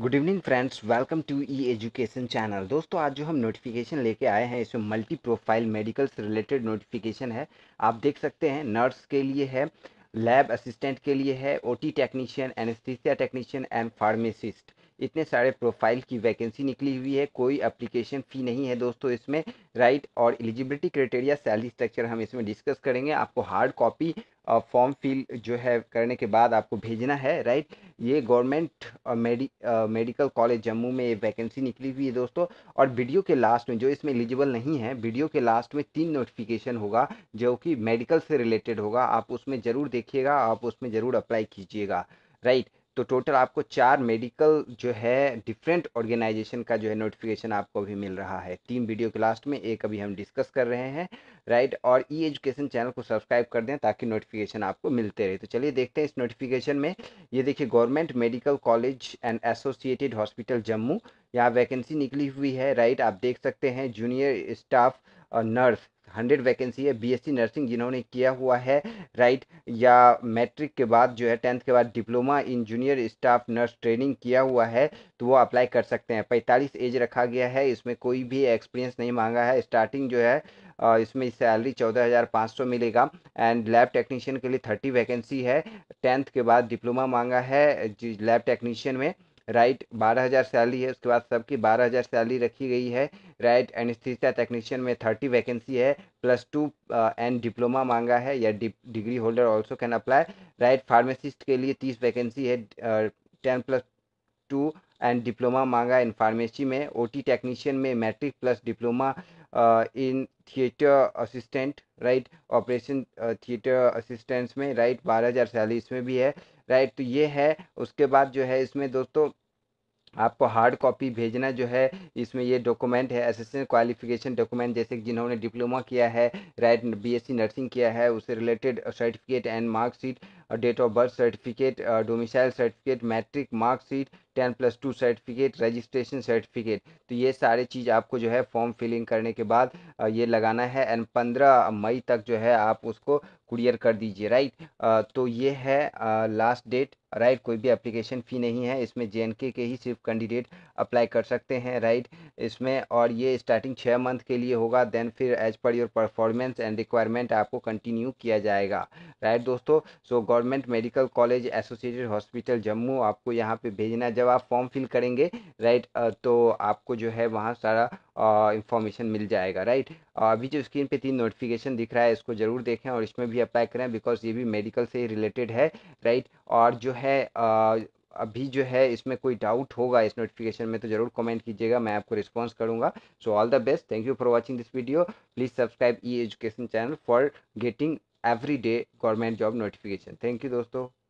good evening friends welcome to E education channel दोस्तों आज जो हम नोटिफिकेशन लेके आए हैं इसमें मल्टी प्रोफाइल मेडिकल से रिलेटेड नोटिफिकेशन है आप देख सकते हैं नर्स के लिए है लैब असिस्टेंट के लिए है OT technician anaesthesia technician and pharmacist इतने सारे प्रोफाइल की वैकेंसी निकली हुई है कोई अप्लीकेशन फ़ी नहीं है दोस्तों इसमें राइट और एलिजिबिलिटी क्राइटेरिया सैलरी स्ट्रक्चर हम इसमें डिस्कस करेंगे आपको हार्ड कॉपी फॉर्म फिल जो है करने के बाद आपको भेजना है राइट ये government medi medical college Jammu में ये वैकेंसी निकली हुई है दोस्तों और वीडियो के लास्ट में जो इसमें एलिजिबल नहीं है वीडियो के लास्ट में तीन नोटिफिकेशन होगा जो कि मेडिकल से रिलेटेड होगा आप उसमें ज़रूर देखिएगा आप उसमें ज़रूर अप्लाई कीजिएगा राइट तो टोटल आपको चार मेडिकल जो है डिफरेंट ऑर्गेनाइजेशन का जो है नोटिफिकेशन आपको अभी मिल रहा है तीन वीडियो के लास्ट में एक अभी हम डिस्कस कर रहे हैं राइट और ई एजुकेशन चैनल को सब्सक्राइब कर दें ताकि नोटिफिकेशन आपको मिलते रहे तो चलिए देखते हैं इस नोटिफिकेशन में ये देखिए government medical college and associated hospital Jammu यहाँ वैकेंसी निकली हुई है राइट आप देख सकते हैं junior staff nurse hundred vacancy है बीएससी नर्सिंग जिन्होंने किया हुआ है राइट या मैट्रिक के बाद जो है टेंथ के बाद diploma in junior staff nurse training किया हुआ है तो वो अप्लाई कर सकते हैं पैंतालीस एज रखा गया है इसमें कोई भी एक्सपीरियंस नहीं मांगा है स्टार्टिंग जो है इसमें सैलरी चौदह हज़ार पाँच सौ मिलेगा एंड लैब टेक्नीशियन के लिए थर्टी वैकेंसी है टेंथ के बाद डिप्लोमा मांगा है लैब टेक्नीशियन में राइट बारह हज़ार सैलरी है उसके बाद सबकी बारह हज़ार सैलरी रखी गई है राइट एनिस्थीसिया टेक्नीशियन में थर्टी वैकेंसी है प्लस टू एंड डिप्लोमा मांगा है या degree holder also can apply right pharmacist के लिए तीस वैकेंसी है ten plus two and diploma मांगा इन फार्मेसी में टी टेक्नीशियन में matric plus diploma uh, in theatre assistant right operation theatre assistants में राइट बारह हज़ार सैलरी इसमें भी है राइट तो ये है उसके बाद जो है इसमें दोस्तों आपको हार्ड कॉपी भेजना जो है इसमें ये डॉक्यूमेंट है असिस्टेंट क्वालिफिकेशन डॉक्यूमेंट जैसे कि जिन्होंने डिप्लोमा किया है राइट बीएससी नर्सिंग किया है उससे related certificate and marksheet date of birth certificate domicile certificate matric marksheet ten plus two certificate registration certificate तो ये सारे चीज़ आपको जो है फॉर्म फिलिंग करने के बाद ये लगाना है एंड पंद्रह मई तक जो है आप उसको कुरियर कर दीजिए राइट तो ये है लास्ट डेट राइट कोई भी एप्लीकेशन फ़ी नहीं है इसमें जे के ही सिर्फ कैंडिडेट अप्लाई कर सकते हैं राइट इसमें और ये स्टार्टिंग छः मंथ के लिए होगा देन फिर एज पर योर परफॉर्मेंस एंड रिक्वायरमेंट आपको कंटिन्यू किया जाएगा राइट दोस्तों so government medical college associated hospital Jammu आपको यहाँ पर भेजना जब आप फॉर्म फिल करेंगे राइट तो आपको जो है वहाँ सारा इन्फॉर्मेशन मिल जाएगा राइट अभी जो स्क्रीन पे तीन नोटिफिकेशन दिख रहा है इसको ज़रूर देखें और इसमें भी अप्लाई करें बिकॉज ये भी मेडिकल से रिलेटेड है राइट और जो है आ, अभी जो है इसमें कोई डाउट होगा इस नोटिफिकेशन में तो ज़रूर कमेंट कीजिएगा मैं आपको रिस्पांस करूंगा so all the best thank you for watching this video please subscribe E education channel for getting every day government job notification thank you दोस्तों